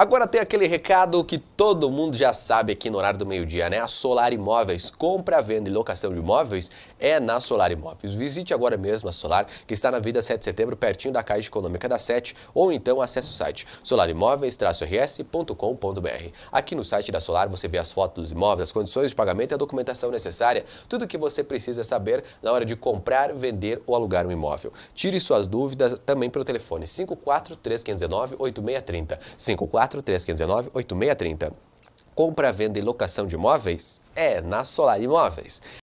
Agora tem aquele recado que todo mundo já sabe aqui no horário do meio-dia, né? A Solar Imóveis, compra, venda e locação de imóveis é na Solar Imóveis. Visite agora mesmo a Solar, que está na Vida 7 de Setembro, pertinho da Caixa Econômica da Sete, ou então acesse o site solarimóveis-rs.com.br. Aqui no site da Solar você vê as fotos dos imóveis, as condições de pagamento e a documentação necessária, tudo o que você precisa saber na hora de comprar, vender ou alugar um imóvel. Tire suas dúvidas também pelo telefone 543 509 8630 54 3319 8630. Compra, venda e locação de imóveis? É na Solar Imóveis.